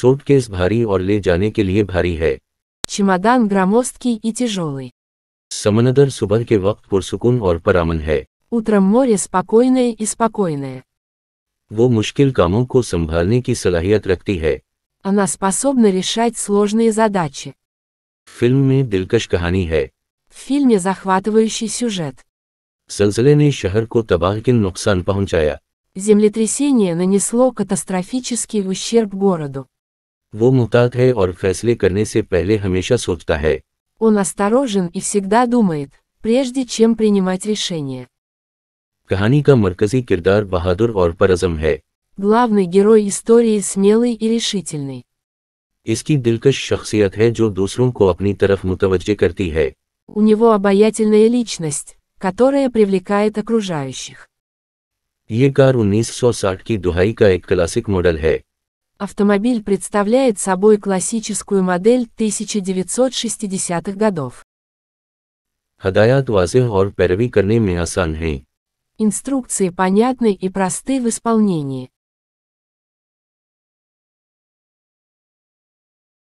Suitcase भारी और ले जाने के लिए भारी है चमादान громоздкий и тяжелый. समंदर सुबह के वक्त पुरसुकून और परामन है Утром море спокойное и спокойное. वो मुश्किल कामों को संभालने की सलाहियत रखती है Она способна решать сложные задачи. फिल्म में दिलकश कहानी है В фильме захватывающий сюжет. जलजले ने शहर को तबाहकिन नुकसान पहुंचाया Землетрясение нанесло катастрофический ущерб городу. وہ محتاط ہے اور فیصلے کرنے سے پہلے ہمیشہ سوچتا ہے Он осторожен и всегда думает, прежде чем принимать решение. کہانی کا مرکزی کردار بہادر اور پرعزم ہے Главный герой истории смелый и решительный. اس کی دلکش شخصیت ہے جو دوسروں کو اپنی طرف متوجہ کرتی ہے У него обаятельная личность, которая привлекает окружающих. یہ کار کی دہائی کا ایک کلاسک ماڈل ہے Автомобиль представляет собой классическую модель 1960-х годов. हदायत वाजह और पैरवी करने में आसान है. Инструкции понятны и просты в исполнении.